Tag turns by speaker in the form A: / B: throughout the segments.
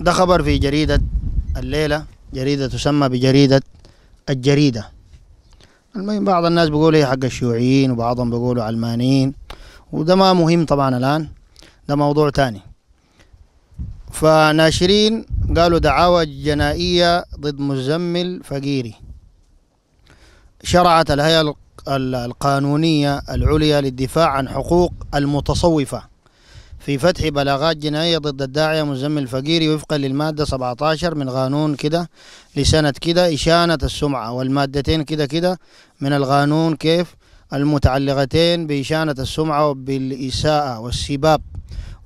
A: ده خبر في جريدة الليلة جريدة تسمى بجريدة الجريدة المهم بعض الناس بيقولوا هي حق الشيوعيين وبعضهم بيقولوا علمانيين وده ما مهم طبعا الآن ده موضوع تاني فناشرين قالوا دعاوى جنائية ضد مزمل فقيري شرعت الهيئة القانونية العليا للدفاع عن حقوق المتصوفة في فتح بلاغات جنائية ضد الداعية مزم الفقيري وفقا للمادة 17 من قانون كده لسنة كده إشانة السمعة والمادتين كده كده من القانون كيف المتعلقتين بإشانة السمعة وبالإساءة والسباب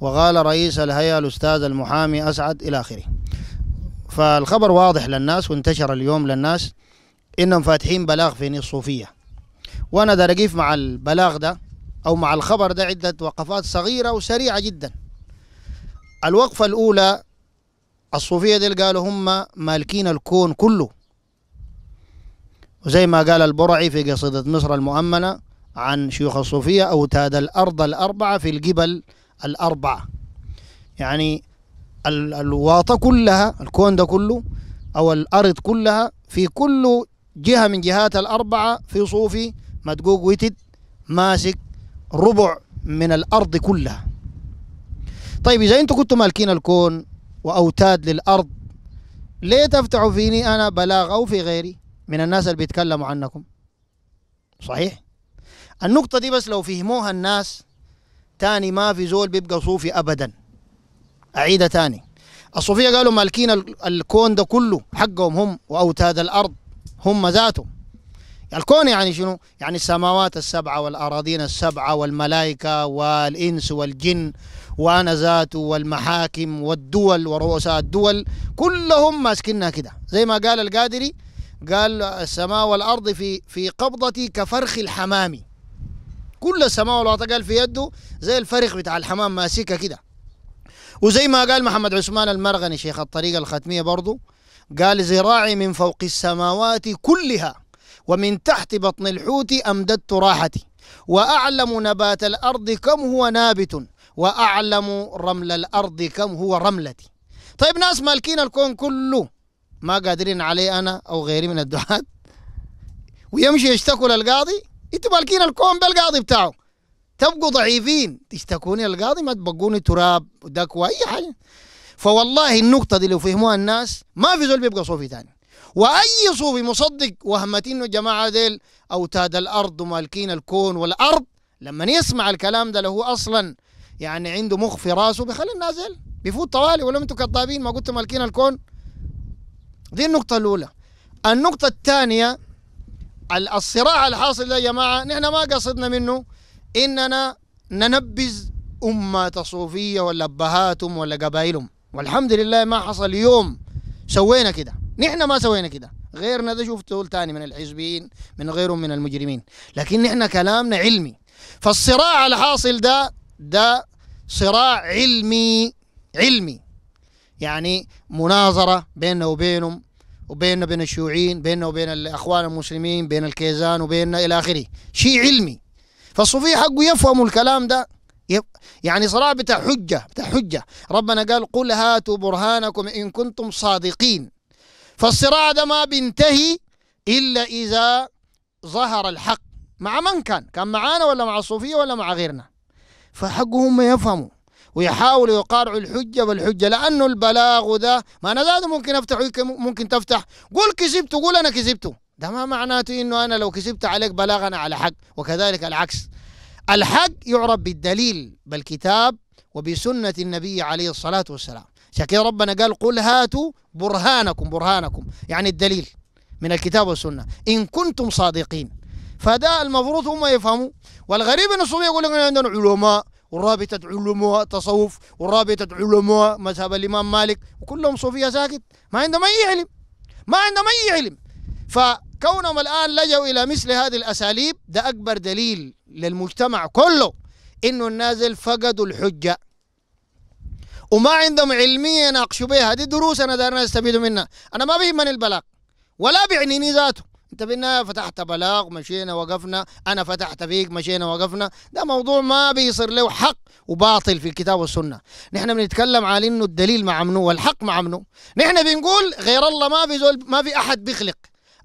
A: وقال رئيس الهيئة الأستاذ المحامي أسعد إلى آخره فالخبر واضح للناس وانتشر اليوم للناس إنهم فاتحين بلاغ في الصوفية وأنا دارقيف مع البلاغ ده أو مع الخبر ده عدة وقفات صغيرة وسريعة جدا الوقفة الأولى الصوفية دي قالوا هم مالكين الكون كله وزي ما قال البرعي في قصيدة مصر المؤمنة عن شيوخ الصوفية أوتاد الأرض الأربعة في الجبل الأربعة يعني الواطة كلها الكون ده كله أو الأرض كلها في كل جهة من جهات الأربعة في صوفي مدقوق ويتد ماسك ربع من الأرض كلها طيب إذا أنتم كنتم مالكين الكون وأوتاد للأرض ليه تفتحوا فيني أنا بلاغ أو في غيري من الناس اللي بيتكلموا عنكم صحيح النقطة دي بس لو فهموها الناس تاني ما في زول بيبقى صوفي أبدا أعيدها تاني الصوفية قالوا مالكين الكون ده كله حقهم هم وأوتاد الأرض هم ذاتهم الكون يعني شنو؟ يعني السماوات السبعة والأراضين السبعة والملائكة والإنس والجن وأنا ذاته والمحاكم والدول ورؤساء الدول كلهم ماسكينها كده زي ما قال القادري قال السماء والأرض في في قبضتي كفرخ الحمام كل السماء والأرض قال في يده زي الفرخ بتاع الحمام ماسكها كده وزي ما قال محمد عثمان المرغني شيخ الطريقة الختمية برضو قال زراعي من فوق السماوات كلها ومن تحت بطن الحوت أمددت راحتي وأعلم نبات الأرض كم هو نابت وأعلم رمل الأرض كم هو رملتي طيب ناس مالكين الكون كله ما قادرين عليه أنا أو غيري من الدعاة ويمشي يشتكوا للقاضي انتوا مالكين الكون بالقاضي بتاعه تبقوا ضعيفين تشتكوني القاضي ما تبقوني تراب دكوة اي حاجه فوالله النقطه دي لو فهموها الناس ما في زول بيبقى صوفي تاني واي صوفي مصدق وهمتين انه جماعه ديل اوتاد الارض ومالكين الكون والارض لما يسمع الكلام ده لو اصلا يعني عنده مخ في راسه بيخلي النازل بيفوت طوالي ولا انتوا كذابين ما قلتوا مالكين الكون دي النقطة الأولى النقطة الثانية الصراع الحاصل ده يا جماعة نحن ما قصدنا منه إننا ننبذ أمة صوفية ولا أبهاتهم ولا قبائلهم والحمد لله ما حصل يوم سوينا كده نحن ما سوينا كده غيرنا ده تقول تاني من الحزبيين من غيرهم من المجرمين لكن نحن كلامنا علمي فالصراع الحاصل ده ده صراع علمي علمي يعني مناظرة بيننا وبينهم وبيننا بين الشيوعيين بيننا وبين الأخوان المسلمين بين الكيزان وبيننا إلى آخره شيء علمي فالصوفي حقه يفهم الكلام ده يعني صراع بتاع حجة بتاع حجة ربنا قال قل هاتوا برهانكم إن كنتم صادقين فالصراع ده ما بينتهي إلا إذا ظهر الحق مع من كان كان معانا ولا مع الصوفية ولا مع غيرنا فحقهم يفهموا ويحاولوا يقارعوا الحجة بالحجة لأنه البلاغ ده ما أنا زاد ممكن أفتح ممكن تفتح قول كذبت قول أنا كذبت ده ما معناته إنه أنا لو كذبت عليك بلاغ أنا على حق وكذلك العكس الحق يعرف بالدليل بالكتاب وبسنة النبي عليه الصلاة والسلام عشان كده ربنا قال قل هاتوا برهانكم برهانكم يعني الدليل من الكتاب والسنة إن كنتم صادقين فده المفروض هم يفهموا والغريب أن الصوفية يقول لك عندنا علماء والرابطة علماء تصوف والرابطة علماء مذهب الإمام مالك وكلهم صوفية ساكت ما عندهم أي علم ما عندهم أي علم فكونهم الآن لجوا إلى مثل هذه الأساليب ده أكبر دليل للمجتمع كله إنه النازل فقدوا الحجة وما عندهم علمية يناقشوا بها هذه دروس أنا دارنا استفيدوا منها أنا ما بيهمني البلاغ ولا بيعنيني ذاته أنت بالنهاية فتحت بلاغ مشينا وقفنا أنا فتحت فيك مشينا وقفنا ده موضوع ما بيصير له حق وباطل في الكتاب والسنة نحن بنتكلم على إنه الدليل مع منو والحق مع منو نحن بنقول غير الله ما في زول ما في أحد بيخلق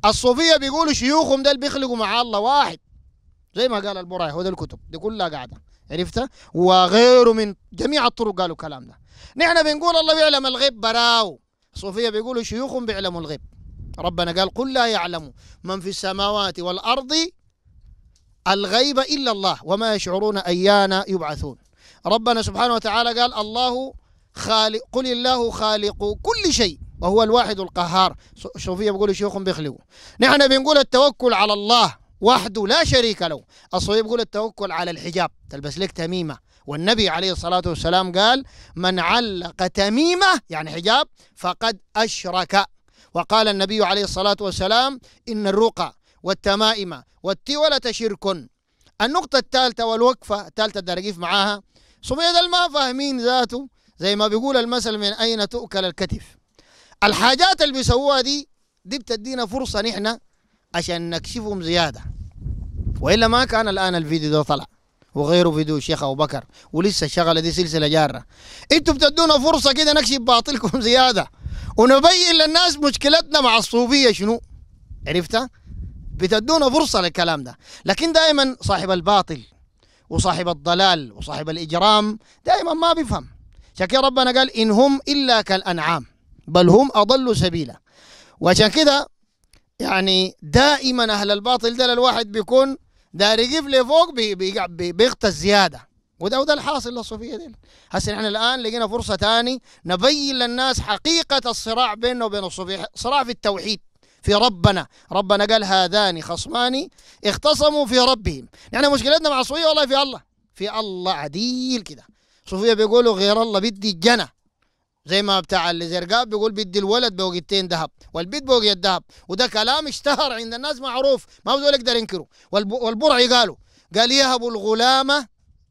A: الصوفية بيقولوا شيوخهم ده اللي بيخلقوا مع الله واحد زي ما قال البرايه هو ده الكتب دي كلها قاعدة عرفتها وغيره من جميع الطرق قالوا الكلام ده نحن بنقول الله بيعلم الغيب براو صوفية بيقولوا شيوخ بيعلموا الغيب ربنا قال قل لا يعلم من في السماوات والأرض الغيب إلا الله وما يشعرون أيانا يبعثون ربنا سبحانه وتعالى قال الله خالق قل الله خالق كل شيء وهو الواحد القهار صوفية بيقولوا شيوخ بيخلقوا نحن بنقول التوكل على الله وحده لا شريك له الصوفية بيقول التوكل على الحجاب تلبس لك تميمة والنبي عليه الصلاة والسلام قال من علق تميمة يعني حجاب فقد أشرك وقال النبي عليه الصلاة والسلام إن الرقى والتمائم والتولة شرك النقطة الثالثة والوقفة الثالثة درقيف معاها صبيدل ما فاهمين ذاته زي ما بيقول المثل من أين تؤكل الكتف الحاجات اللي بيسووها دي دي بتدينا فرصة نحن عشان نكشفهم زيادة وإلا ما كان الآن الفيديو ده طلع وغيره في الشيخ شيخ ابو بكر ولسه الشغله دي سلسله جاره انتوا بتدونا فرصه كده نكشف باطلكم زياده ونبين للناس مشكلتنا مع الصوفيه شنو عرفتها بتدونا فرصه للكلام ده لكن دائما صاحب الباطل وصاحب الضلال وصاحب الاجرام دائما ما بيفهم شكي ربنا قال ان هم الا كالانعام بل هم اضل سبيلا وعشان كده يعني دائما اهل الباطل ده الواحد بيكون داري يجيب لي فوق بي الزيادة زياده وده وده الحاصل للصوفيه دي هسه نحن الان لقينا فرصه ثاني نبين للناس حقيقه الصراع بيننا وبين الصوفيه صراع في التوحيد في ربنا ربنا قال هذان خصمان اختصموا في ربهم يعني مشكلتنا مع الصوفيه والله في الله في الله عديل كده صوفيه بيقولوا غير الله بدي الجنه زي ما بتاع الزرقاب بيقول بدي الولد بوقتين ذهب والبيت بوقيت ذهب وده كلام اشتهر عند الناس معروف ما بدول يقدر ينكره والبرعي قالوا قال يهب الغلامة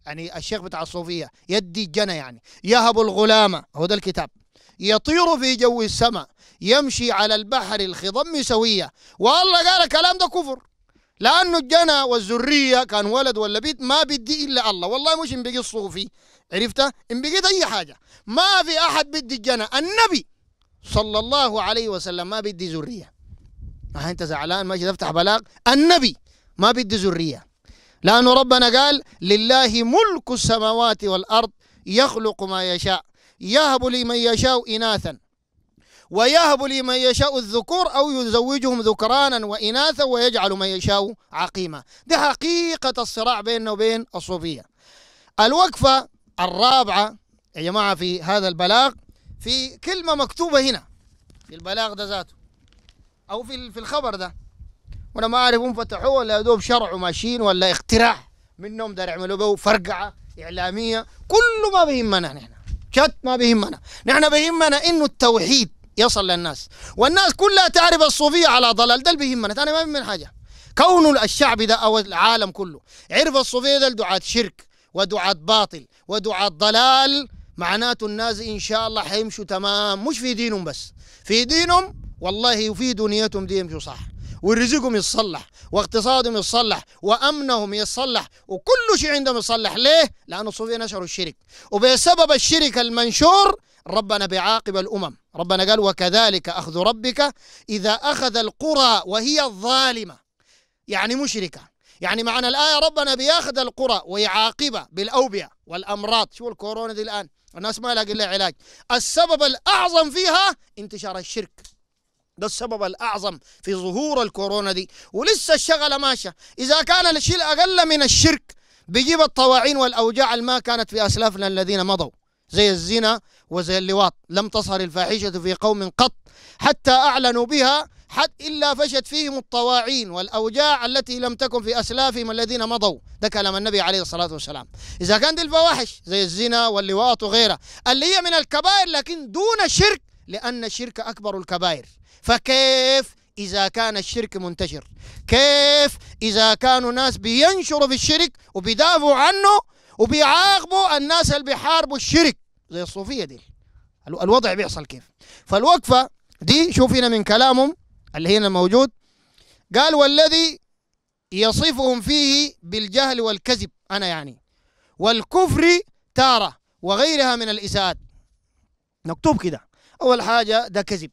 A: يعني الشيخ بتاع الصوفية يدي الجنة يعني يهب الغلامة هو ده الكتاب يطير في جو السماء يمشي على البحر الخضم سوية والله قال الكلام ده كفر لأنه الجنة والذرية كان ولد ولا بيت ما بدي إلا الله والله مش بيجي الصوفي عرفتها ان بقيت اي حاجه ما في احد بدي الجنه النبي صلى الله عليه وسلم ما بدي ذريه ما آه، انت زعلان ماشي تفتح بلاغ النبي ما بدي ذريه لانه ربنا قال لله ملك السماوات والارض يخلق ما يشاء يهب لمن يشاء اناثا ويهب لمن يشاء الذكور أو يزوجهم ذكرانا وإناثا ويجعل من يشاء عقيما ده حقيقة الصراع بيننا وبين الصوفية الوقفة الرابعة يا جماعة في هذا البلاغ في كلمة مكتوبة هنا في البلاغ ده ذاته أو في في الخبر ده وأنا ما أعرف هم فتحوه ولا يا دوب شرع وماشيين ولا اختراع منهم ده يعملوا به فرقعة إعلامية كل ما بيهمنا نحن شت ما بيهمنا نحن بيهمنا إنه التوحيد يصل للناس والناس كلها تعرف الصوفية على ضلال ده اللي بيهمنا ثاني ما بيهمنا حاجة كون الشعب ده أو العالم كله عرف الصوفية ده دعاة شرك ودعاة باطل ودعاة ضلال معناته الناس إن شاء الله حيمشوا تمام مش في دينهم بس في دينهم والله وفي دنيتهم دي يمشوا صح ورزقهم يتصلح واقتصادهم يتصلح وامنهم يتصلح وكل شيء عندهم يتصلح ليه؟ لانه الصوفيه نشروا الشرك وبسبب الشرك المنشور ربنا بيعاقب الامم ربنا قال وكذلك اخذ ربك اذا اخذ القرى وهي الظالمة يعني مشركه يعني معنى الآية ربنا بياخذ القرى ويعاقبها بالأوبئة والأمراض شو الكورونا دي الآن الناس ما لاقي لها علاج السبب الأعظم فيها انتشار الشرك ده السبب الأعظم في ظهور الكورونا دي ولسه الشغلة ماشية إذا كان الشيء أقل من الشرك بيجيب الطواعين والأوجاع ما كانت في أسلافنا الذين مضوا زي الزنا وزي اللواط لم تظهر الفاحشة في قوم قط حتى أعلنوا بها حتى إلا فشت فيهم الطواعين والأوجاع التي لم تكن في أسلافهم الذين مضوا ده كلام النبي عليه الصلاة والسلام إذا كان دي الفواحش زي الزنا واللواط وغيرها اللي هي من الكبائر لكن دون شرك لأن الشرك أكبر الكبائر فكيف إذا كان الشرك منتشر كيف إذا كانوا ناس بينشروا في الشرك وبيدافعوا عنه وبيعاقبوا الناس اللي بيحاربوا الشرك زي الصوفيه دي الوضع بيحصل كيف فالوقفه دي شوف هنا من كلامهم اللي هنا موجود قال والذي يصفهم فيه بالجهل والكذب انا يعني والكفر تاره وغيرها من الاساءات نكتب كده اول حاجه ده كذب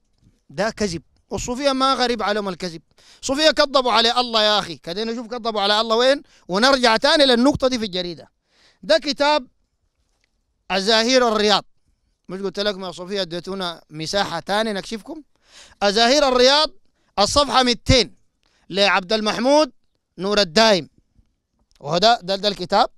A: ده كذب والصوفيه ما غريب عليهم الكذب الصوفيه كذبوا على الله يا اخي كده نشوف كذبوا على الله وين ونرجع تاني للنقطه دي في الجريده ده كتاب أزاهير الرياض مش قلت لكم يا صوفيا اديتونا مساحة تاني نكشفكم أزاهير الرياض الصفحة 200 لعبد المحمود نور الدايم وهذا ده ده, ده الكتاب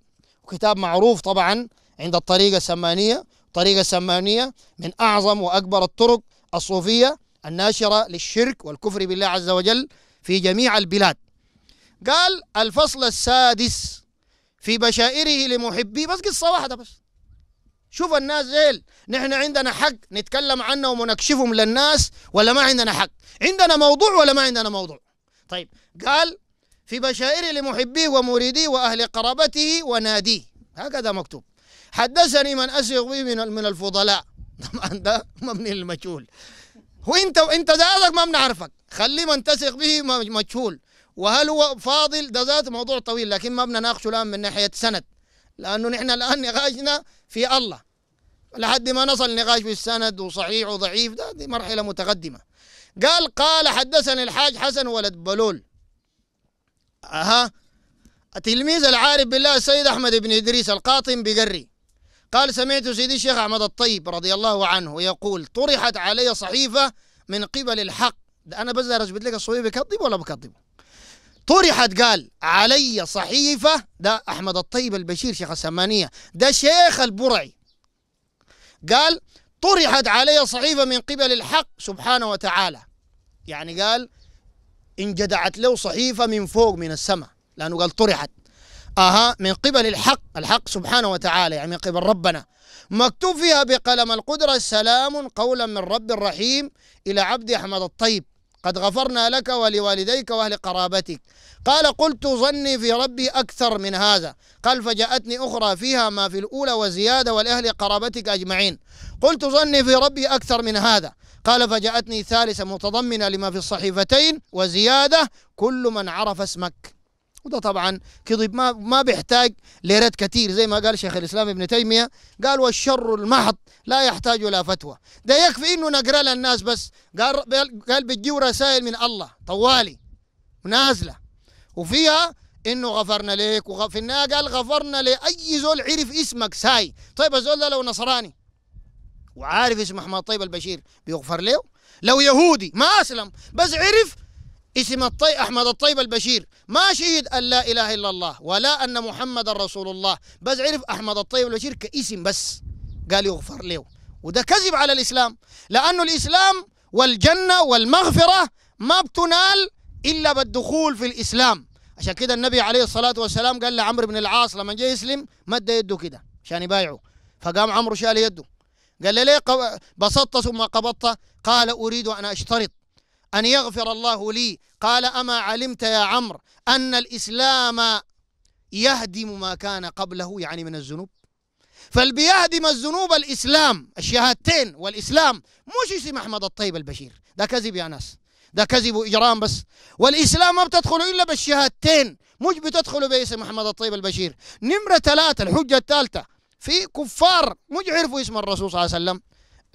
A: وكتاب معروف طبعا عند الطريقة السمانية الطريقة السمانية من أعظم وأكبر الطرق الصوفية الناشرة للشرك والكفر بالله عز وجل في جميع البلاد قال الفصل السادس في بشائره لمحبيه بس قصة واحدة بس شوف الناس زيل نحن عندنا حق نتكلم عنهم ونكشفهم للناس ولا ما عندنا حق عندنا موضوع ولا ما عندنا موضوع طيب قال في بشائره لمحبيه ومريديه وأهل قرابته وناديه هكذا مكتوب حدثني من أسيغ به من من الفضلاء طبعا ده مبني للمجهول وانت انت ده ما بنعرفك خلي من تثق به مجهول وهل هو فاضل ده ذات موضوع طويل لكن ما بدنا ناقشه الآن من ناحية سند لأنه نحن الآن نقاشنا في الله لحد ما نصل نقاش في السند وصحيح وضعيف ده دي مرحلة متقدمة قال قال حدثني الحاج حسن ولد بلول أها تلميذ العارف بالله السيد أحمد بن إدريس القاطم بقري قال سمعت سيدي الشيخ أحمد الطيب رضي الله عنه يقول طرحت علي صحيفة من قبل الحق ده أنا بس أثبت لك الصحيفة بكذب ولا بكذبه طرحت قال علي صحيفة ده أحمد الطيب البشير شيخ السمانية ده شيخ البرعي قال طرحت علي صحيفة من قبل الحق سبحانه وتعالى يعني قال انجدعت له صحيفة من فوق من السماء لأنه قال طرحت أها من قبل الحق الحق سبحانه وتعالى يعني من قبل ربنا مكتوب فيها بقلم القدرة سلام قولا من رب الرحيم إلى عبد أحمد الطيب قد غفرنا لك ولوالديك وأهل قرابتك قال قلت ظني في ربي أكثر من هذا قال فجاءتني أخرى فيها ما في الأولى وزيادة ولأهل قرابتك أجمعين قلت ظني في ربي أكثر من هذا قال فجاءتني ثالثة متضمنة لما في الصحيفتين وزيادة كل من عرف اسمك وده طبعا كذب ما ما بيحتاج ليرات كثير زي ما قال شيخ الاسلام ابن تيميه قال والشر المحض لا يحتاج الى فتوى ده يكفي انه نقرا للناس بس قال قال بتجيو رسائل من الله طوالي نازله وفيها انه غفرنا لك وفي النهايه قال غفرنا لاي زول عرف اسمك ساي طيب الزول ده لو نصراني وعارف اسم احمد طيب البشير بيغفر له لو يهودي ما اسلم بس عرف اسم الطي أحمد الطيب البشير ما شهد أن لا إله إلا الله ولا أن محمد رسول الله بس عرف أحمد الطيب البشير كاسم بس قال يغفر له وده كذب على الإسلام لأنه الإسلام والجنة والمغفرة ما بتنال إلا بالدخول في الإسلام عشان كده النبي عليه الصلاة والسلام قال لعمرو بن العاص لما جاء يسلم مد يده كده عشان يبايعه فقام عمرو شال يده قال له ليه بسطت ثم قبضت قال أريد أن أشترط أن يغفر الله لي قال أما علمت يا عمرو أن الإسلام يهدم ما كان قبله يعني من الذنوب فالبيهدم الذنوب الإسلام الشهادتين والإسلام مش اسم أحمد الطيب البشير ده كذب يا ناس ده كذب وإجرام بس والإسلام ما بتدخل إلا بالشهادتين مش بتدخل باسم أحمد الطيب البشير نمرة ثلاثة الحجة الثالثة في كفار مش عرفوا اسم الرسول صلى الله عليه وسلم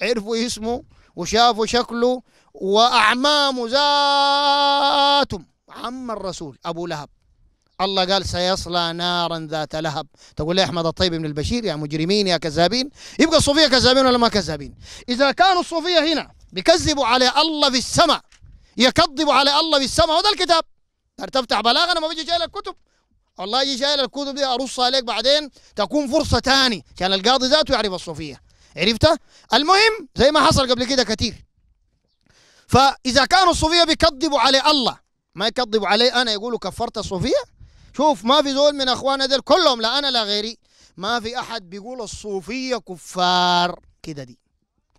A: عرفوا اسمه وشافوا شكله وأعمام ذاتهم عم الرسول أبو لهب الله قال سيصلى نارا ذات لهب تقول لي أحمد الطيب بن البشير يا مجرمين يا كذابين يبقى الصوفية كذابين ولا ما كذابين إذا كانوا الصوفية هنا بيكذبوا على الله في السماء يكذبوا على الله في السماء هذا الكتاب تفتح بلاغة أنا ما بيجي جاي الكتب والله يجي شايل الكتب دي أرصها عليك بعدين تكون فرصة تاني عشان القاضي ذاته يعرف الصوفية عرفتها المهم زي ما حصل قبل كده كثير فاذا كانوا الصوفيه بيكذبوا على الله ما يكذبوا علي انا يقولوا كفرت الصوفيه شوف ما في زول من اخواننا ديل كلهم لا انا لا غيري ما في احد بيقول الصوفيه كفار كده دي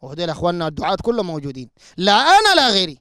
A: وهذول اخواننا الدعاة كلهم موجودين لا انا لا غيري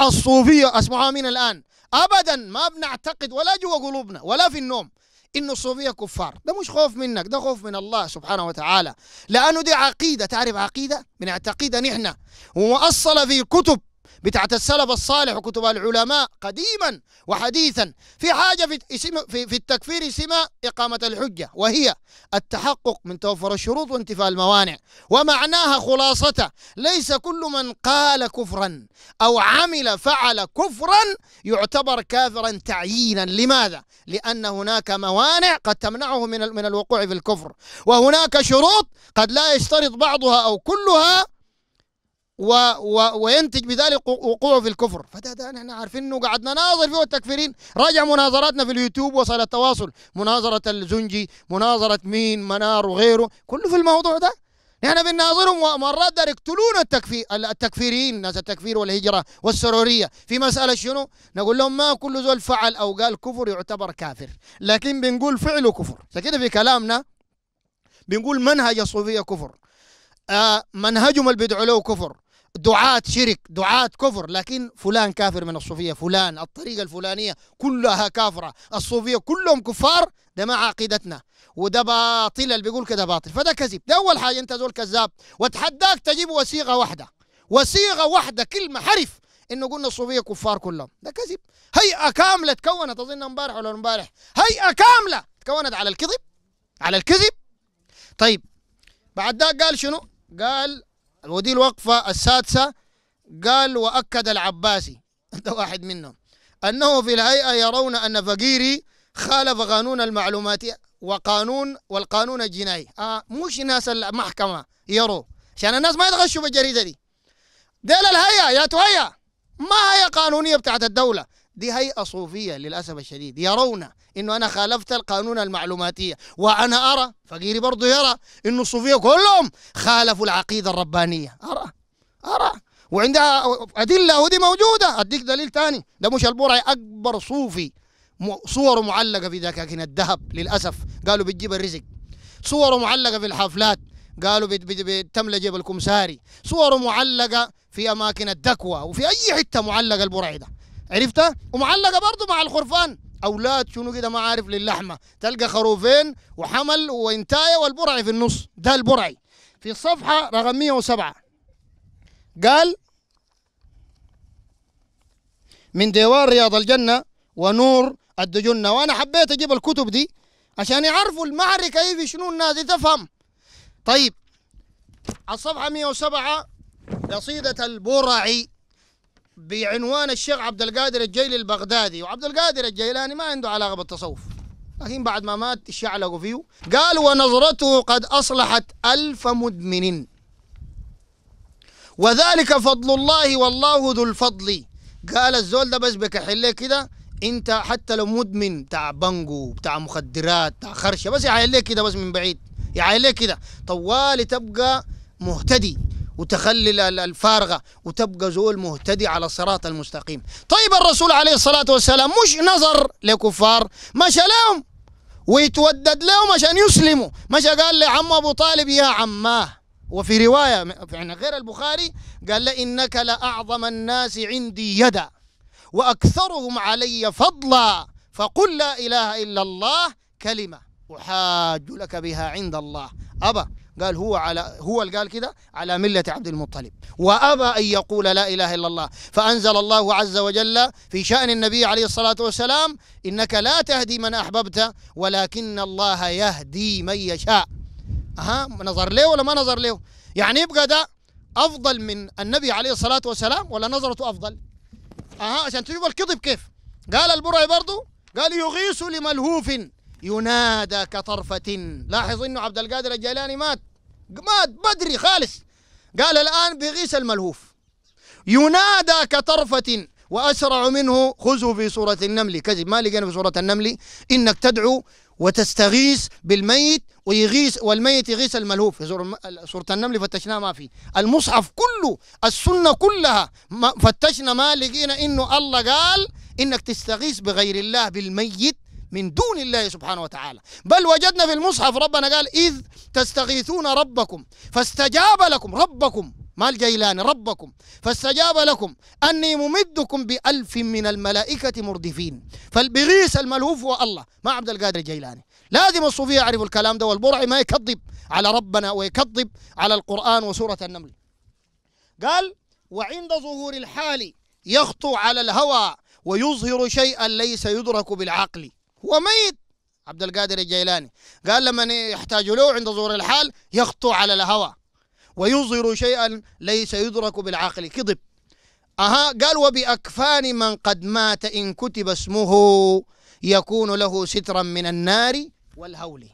A: الصوفيه اسمعوها من الان ابدا ما بنعتقد ولا جوا قلوبنا ولا في النوم انه الصوفيه كفار ده مش خوف منك ده خوف من الله سبحانه وتعالى لانه دي عقيده تعرف عقيده بنعتقدها نحن ومؤصله في الكتب بتاعت السلف الصالح وكتب العلماء قديما وحديثا في حاجة في, اسم في, في التكفير اسمها إقامة الحجة وهي التحقق من توفر الشروط وانتفاء الموانع ومعناها خلاصته ليس كل من قال كفرا أو عمل فعل كفرا يعتبر كافرا تعيينا لماذا؟ لأن هناك موانع قد تمنعه من من الوقوع في الكفر وهناك شروط قد لا يشترط بعضها أو كلها و و وينتج بذلك وقوعه في الكفر فده ده نحن عارفين انه قعدنا ناظر فيه التكفيرين راجع مناظراتنا في اليوتيوب وسائل التواصل مناظره الزنجي مناظره مين منار وغيره كله في الموضوع ده نحن بنناظرهم ومرات دار يقتلون التكفير التكفيرين ناس التكفير والهجره والسروريه في مساله شنو؟ نقول لهم ما كل زول فعل او قال كفر يعتبر كافر لكن بنقول فعله كفر كده في كلامنا بنقول منهج الصوفيه كفر آه منهجهم البدع له كفر دعاة شرك دعاة كفر لكن فلان كافر من الصوفية فلان الطريقة الفلانية كلها كافرة الصوفية كلهم كفار ده ما عقيدتنا وده باطل اللي بيقول كده باطل فده كذب ده أول حاجة أنت زول كذاب وتحداك تجيب وثيقة واحدة وثيقة واحدة كلمة حرف انه قلنا الصوفيه كفار كلهم ده كذب هيئه كامله تكونت اظن امبارح ولا امبارح هيئه كامله تكونت على الكذب على الكذب طيب بعد ذاك قال شنو قال ودي الوقفة السادسة قال وأكد العباسي ده واحد منهم أنه في الهيئة يرون أن فقيري خالف قانون المعلومات وقانون والقانون الجنائي آه مش ناس المحكمة يروا عشان الناس ما يتغشوا بالجريدة دي ديل الهيئة يا تهيئة ما هي قانونية بتاعت الدولة دي هيئة صوفية للأسف الشديد يرون إنه أنا خالفت القانون المعلوماتية وأنا أرى فقيري برضو يرى إنه الصوفية كلهم خالفوا العقيدة الربانية أرى أرى وعندها أدلة ودي موجودة أديك دليل تاني ده مش البرعي أكبر صوفي صوره معلقة في دكاكين الذهب للأسف قالوا بتجيب الرزق صوره معلقة في الحفلات قالوا بتملى جيب الكمساري صوره معلقة في أماكن الدكوة وفي أي حتة معلقة البرعي ده عرفتها ومعلقه برضه مع الخرفان اولاد شنو كده ما عارف للحمه تلقى خروفين وحمل وانتايه والبرعي في النص ده البرعي في الصفحه رقم 107 قال من ديوان رياض الجنه ونور الدجنه وانا حبيت اجيب الكتب دي عشان يعرفوا المعركه ايه في شنو الناس تفهم طيب الصفحه 107 قصيده البرعي بعنوان الشيخ عبد القادر الجيلي البغدادي وعبد القادر الجيلاني ما عنده علاقة بالتصوف لكن بعد ما مات شعلقوا فيه قال ونظرته قد أصلحت ألف مدمن وذلك فضل الله والله ذو الفضل قال الزول ده بس بكحل كده انت حتى لو مدمن بتاع بانجو بتاع مخدرات بتاع خرشه بس يعايل لك كده بس من بعيد يعايل لك كده طوالي تبقى مهتدي وتخلي الفارغة وتبقى زول مهتدي على الصراط المستقيم طيب الرسول عليه الصلاة والسلام مش نظر لكفار مشى لهم ويتودد لهم عشان يسلموا مشى قال لعم أبو طالب يا عماه وفي رواية يعني غير البخاري قال له إنك لأعظم الناس عندي يدا وأكثرهم علي فضلا فقل لا إله إلا الله كلمة أحاج لك بها عند الله أبا قال هو على هو اللي قال كده على ملة عبد المطلب وأبى أن يقول لا إله إلا الله فأنزل الله عز وجل في شأن النبي عليه الصلاة والسلام إنك لا تهدي من أحببت ولكن الله يهدي من يشاء أها نظر له ولا ما نظر له يعني يبقى ده أفضل من النبي عليه الصلاة والسلام ولا نظرته أفضل أها عشان تشوف الكذب كيف قال البرعي برضه قال يغيث لملهوف ينادى كطرفة لاحظ انه عبد القادر الجيلاني مات مات بدري خالص قال الآن بغيس الملهوف ينادى كطرفة وأسرع منه خذوا في سورة النمل كذب ما لقينا في سورة النمل إنك تدعو وتستغيث بالميت ويغيث والميت يغيث الملهوف في سورة النمل فتشناه ما في المصحف كله السنة كلها ما فتشنا ما لقينا إنه الله قال إنك تستغيث بغير الله بالميت من دون الله سبحانه وتعالى بل وجدنا في المصحف ربنا قال إذ تستغيثون ربكم فاستجاب لكم ربكم ما الجيلان ربكم فاستجاب لكم أني ممدكم بألف من الملائكة مردفين فالبغيث الملهوف هو الله ما عبد القادر الجيلاني لازم الصوفية يعرفوا الكلام ده والبرعي ما يكذب على ربنا ويكذب على القرآن وسورة النمل قال وعند ظهور الحال يخطو على الهوى ويظهر شيئا ليس يدرك بالعقل هو ميت عبد القادر الجيلاني قال لما يحتاج له عند ظهور الحال يخطو على الهوى ويظهر شيئا ليس يدرك بالعقل كذب أها قال وبأكفان من قد مات إن كتب اسمه يكون له سترا من النار والهول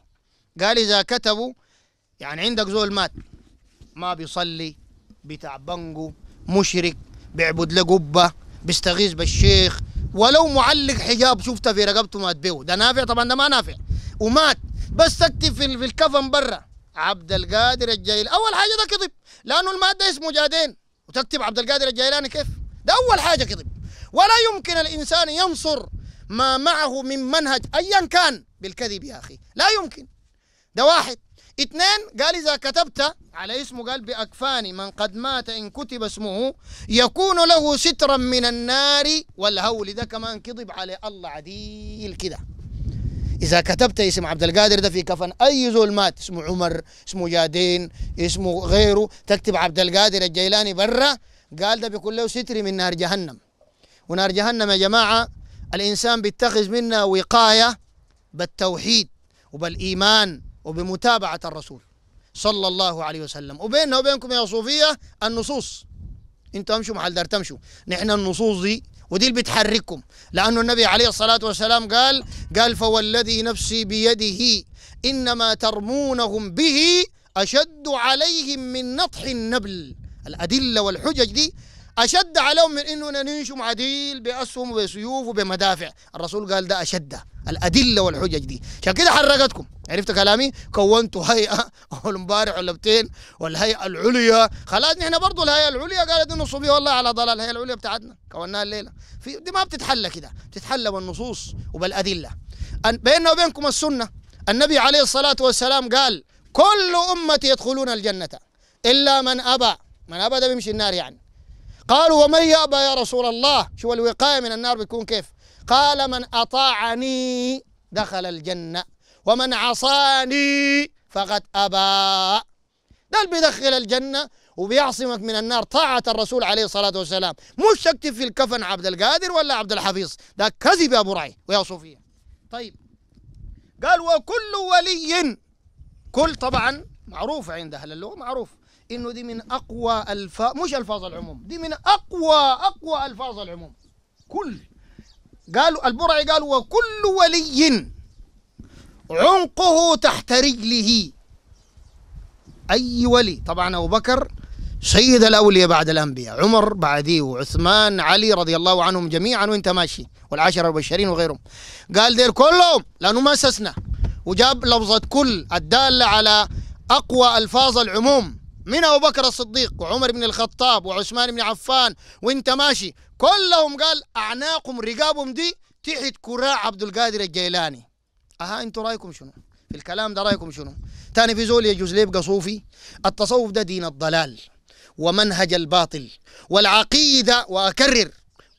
A: قال إذا كتبوا يعني عندك زول مات ما بيصلي بتعبنقه مشرك بيعبد لقبة بيستغيث بالشيخ ولو معلق حجاب شفته في رقبته مات بيه ده نافع طبعا ده ما نافع ومات بس تكتب في, في الكفن برا عبد القادر الجيل اول حاجه ده كذب لانه الماده اسمه جادين وتكتب عبد القادر الجيلاني كيف ده اول حاجه كذب ولا يمكن الانسان ينصر ما معه من منهج ايا كان بالكذب يا اخي لا يمكن ده واحد اثنين قال إذا كتبت على اسمه قال بأكفان من قد مات إن كتب اسمه يكون له سترا من النار والهول ده كمان كذب على الله عديل كده إذا كتبت اسم عبد القادر ده في كفن أي زول مات اسمه عمر اسمه جادين اسمه غيره تكتب عبد القادر الجيلاني برا قال ده بيكون له ستر من نار جهنم ونار جهنم يا جماعة الإنسان بيتخذ منها وقاية بالتوحيد وبالإيمان وبمتابعة الرسول صلى الله عليه وسلم وبيننا وبينكم يا صوفية النصوص انتوا امشوا محل دار تمشوا نحن النصوص دي ودي اللي بتحرككم لأنه النبي عليه الصلاة والسلام قال قال فوالذي نفسي بيده إنما ترمونهم به أشد عليهم من نطح النبل الأدلة والحجج دي أشد عليهم من إننا ننشم عديل بأسهم وبسيوف وبمدافع الرسول قال ده أشد الأدلة والحجج دي عشان كده حركتكم عرفت كلامي؟ كونت هيئه اول امبارح ولا بتين والهيئه العليا خلاص نحن برضه الهيئه العليا قالت انه صبي والله على ضلال الهيئه العليا بتاعتنا كونناها الليله في دي ما بتتحلى كده بتتحلى بالنصوص وبالادله بيننا وبينكم السنه النبي عليه الصلاه والسلام قال كل امتي يدخلون الجنه الا من ابى من ابى ده بيمشي النار يعني قالوا ومن يابى يا رسول الله شو الوقايه من النار بتكون كيف؟ قال من اطاعني دخل الجنه ومن عصاني فقد أبى ده اللي بيدخل الجنة وبيعصمك من النار طاعة الرسول عليه الصلاة والسلام مش تكتب في الكفن عبد القادر ولا عبد الحفيظ ده كذب يا أبو رعي ويا صوفية طيب قال وكل ولي كل طبعا معروف عند أهل اللغة معروف إنه دي من أقوى الفا مش ألفاظ العموم دي من أقوى أقوى ألفاظ العموم كل قالوا البرعي قال وكل ولي عنقه تحت رجله أي ولي طبعا أبو بكر سيد الأولياء بعد الأنبياء عمر بعديه وعثمان علي رضي الله عنهم جميعا وانت ماشي والعشرة البشرين وغيرهم قال دير كلهم لأنه ما سسنا وجاب لفظة كل الدالة على أقوى ألفاظ العموم من أبو بكر الصديق وعمر بن الخطاب وعثمان بن عفان وانت ماشي كلهم قال أعناقهم رقابهم دي تحت كراع عبد القادر الجيلاني اها انتوا رايكم شنو في الكلام ده رايكم شنو تاني في زول يجوز ليه يبقى صوفي التصوف ده دين الضلال ومنهج الباطل والعقيده واكرر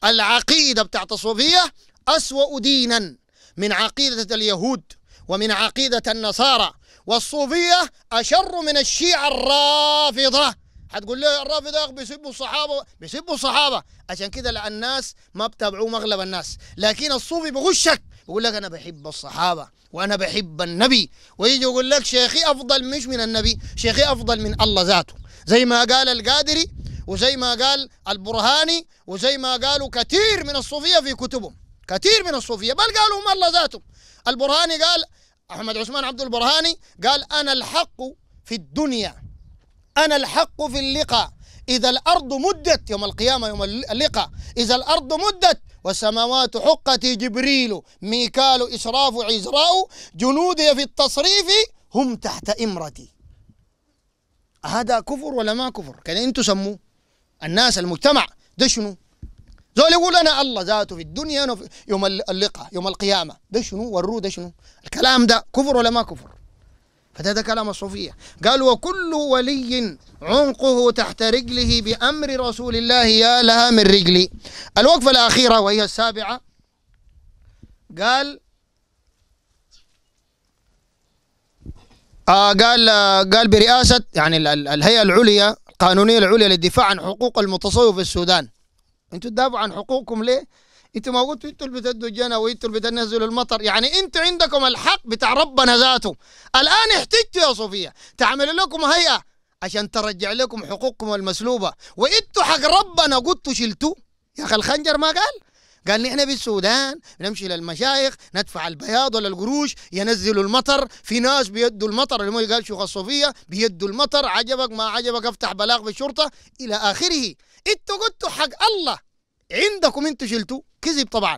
A: العقيده بتاعت الصوفيه اسوا دينا من عقيده اليهود ومن عقيده النصارى والصوفيه اشر من الشيعه الرافضه هتقول لي الرافضه بيسبوا الصحابه بيسبوا الصحابه عشان كده لا الناس ما بتابعوه مغلب الناس لكن الصوفي بغشك بيقول لك انا بحب الصحابه وانا بحب النبي ويجي يقول لك شيخي افضل مش من النبي شيخي افضل من الله ذاته زي ما قال القادري وزي ما قال البرهاني وزي ما قالوا كثير من الصوفيه في كتبهم كثير من الصوفيه بل قالوا هم الله ذاته البرهاني قال احمد عثمان عبد البرهاني قال انا الحق في الدنيا أنا الحق في اللقاء إذا الأرض مدت يوم القيامة يوم اللقاء إذا الأرض مدت والسماوات حقتي جبريل ميكال إسراف عزراء جنودي في التصريف هم تحت إمرتي هذا كفر ولا ما كفر كان انتوا سموه الناس المجتمع ده شنو زول يقول انا الله ذاته في الدنيا يوم اللقاء يوم القيامه ده شنو وروا ده شنو الكلام ده كفر ولا ما كفر فده ده كلام الصوفية قال وكل ولي عنقه تحت رجله بأمر رسول الله يا لها من رجلي الوقفة الأخيرة وهي السابعة قال آه قال آه قال برئاسة يعني الهيئة العليا القانونية العليا للدفاع عن حقوق المتصوف في السودان انتوا تدافعوا عن حقوقكم ليه؟ انت ما قلتوا انتوا اللي بتدوا الجنة وانتوا اللي بتنزلوا المطر يعني انتوا عندكم الحق بتاع ربنا ذاته الان احتجتوا يا صوفيا تعمل لكم هيئة عشان ترجع لكم حقوقكم المسلوبة وانتوا حق ربنا قلتوا شلتوا يا اخي الخنجر ما قال قال نحن بالسودان نمشي للمشايخ ندفع البياض ولا القروش ينزلوا المطر في ناس بيدوا المطر اللي قال شيخ الصوفيه بيدوا المطر عجبك ما عجبك افتح بلاغ بالشرطه الى اخره انتوا قلتوا حق الله عندكم انتوا شلتوا كذب طبعا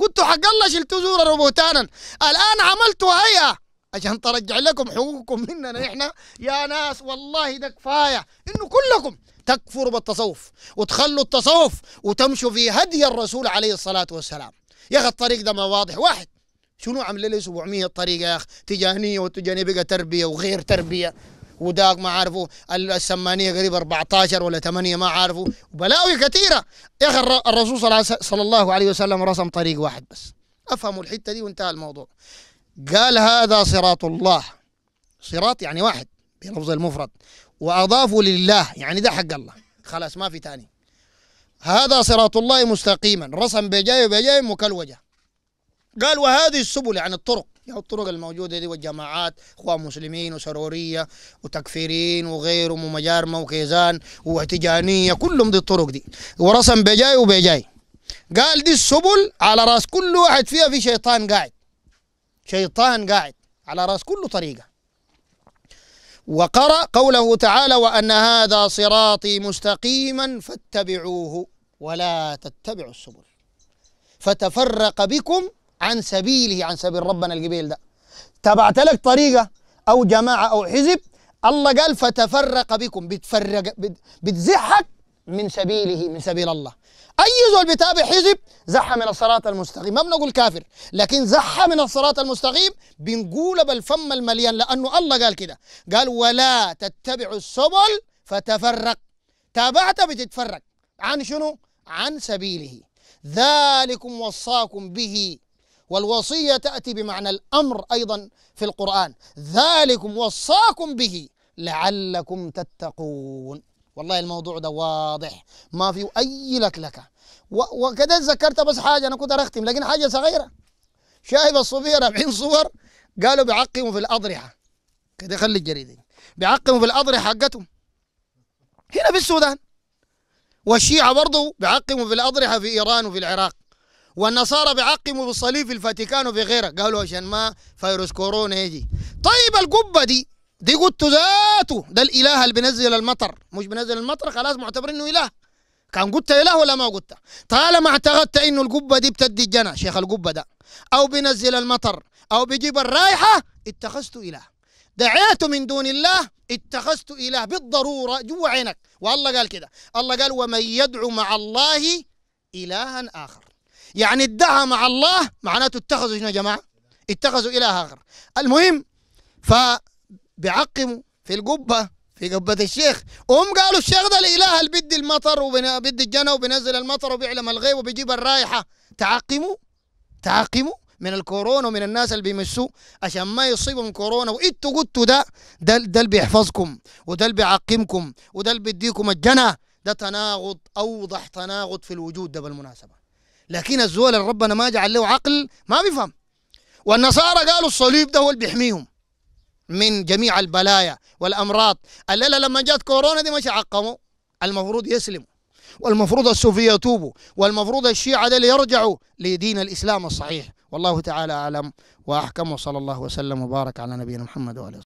A: قلتوا حق الله شلتوا زورا روبوتانا الان عملتوا هيئه عشان ترجع لكم حقوقكم مننا احنا يا ناس والله ده كفايه انه كلكم تكفروا بالتصوف وتخلوا التصوف وتمشوا في هدي الرسول عليه الصلاه والسلام يا اخي الطريق ده ما واضح واحد شنو عامل لي 700 طريقه يا اخي تجاهنيه وتجاني بقى تربيه وغير تربيه وداق ما عارفه السمانيه قريب 14 ولا 8 ما عارفه بلاوي كثيره يا اخي الرسول صلى الله عليه وسلم رسم طريق واحد بس افهموا الحته دي وانتهى الموضوع قال هذا صراط الله صراط يعني واحد بلفظ المفرد واضافوا لله يعني ده حق الله خلاص ما في ثاني هذا صراط الله مستقيما رسم بجاي بجاي مكلوجه قال وهذه السبل يعني الطرق يعني الطرق الموجودة دي والجماعات اخوان مسلمين وسرورية وتكفيرين وغيرهم ومجارمة وكيزان واعتجانية كلهم دي الطرق دي ورسم بجاي وبجاي قال دي السبل على راس كل واحد فيها في شيطان قاعد شيطان قاعد على راس كل طريقة وقرأ قوله تعالى وأن هذا صراطي مستقيما فاتبعوه ولا تتبعوا السبل فتفرق بكم عن سبيله عن سبيل ربنا الجبيل ده تبعت لك طريقه او جماعه او حزب الله قال فتفرق بكم بتفرق بتزحك من سبيله من سبيل الله اي زول بتابع حزب زحى من الصراط المستقيم ما بنقول كافر لكن زحى من الصراط المستقيم بنقول بالفم المليان لانه الله قال كده قال ولا تتبعوا السبل فتفرق تابعت بتتفرق عن شنو عن سبيله ذلكم وصاكم به والوصية تأتي بمعنى الأمر أيضا في القرآن ذلكم وصاكم به لعلكم تتقون والله الموضوع ده واضح ما فيه أي لكلكة وكده ذكرت بس حاجة أنا كنت أختم لكن حاجة صغيرة شايف الصبية 40 صور قالوا بعقموا في الأضرحة كده خلي الجريدة بعقموا في الأضرحة حقتهم هنا في السودان والشيعة برضه بعقموا في الأضرحة في إيران وفي العراق والنصارى بيعقموا بالصليب في الفاتيكان وفي غيره قالوا عشان ما فيروس كورونا يجي طيب القبه دي دي قلت ذاته ده الاله اللي بنزل المطر مش بنزل المطر خلاص معتبر انه اله كان قلت اله ولا ما قلت طالما اعتقدت انه القبه دي بتدي الجنه شيخ القبه ده او بنزل المطر او بيجيب الرائحه اتخذت اله دعيت من دون الله اتخذت اله بالضروره جوا عينك والله قال كده الله قال ومن يدعو مع الله الها اخر يعني ادعى مع الله معناته اتخذوا شنو يا جماعه؟ اتخذوا اله اخر المهم فبيعقموا في القبه في قبة الشيخ وهم قالوا الشيخ ده الاله اللي بدي المطر وبدي الجنة وبنزل المطر وبيعلم الغيب وبيجيب الرائحة تعقموا تعقموا من الكورونا ومن الناس اللي بيمسوا عشان ما يصيبهم كورونا وانتوا قلتوا ده ده ده اللي بيحفظكم وده اللي بيعقمكم وده اللي بيديكم الجنة ده تناقض اوضح تناقض في الوجود ده بالمناسبة لكن الزول اللي ربنا ما جعل له عقل ما بيفهم والنصارى قالوا الصليب ده هو اللي بيحميهم من جميع البلايا والامراض لا لما جت كورونا دي مش عقموا المفروض يسلموا والمفروض الصوفيه يتوبوا والمفروض الشيعه ده يرجعوا لدين الاسلام الصحيح والله تعالى اعلم واحكم وصلى الله وسلم وبارك على نبينا محمد وعلى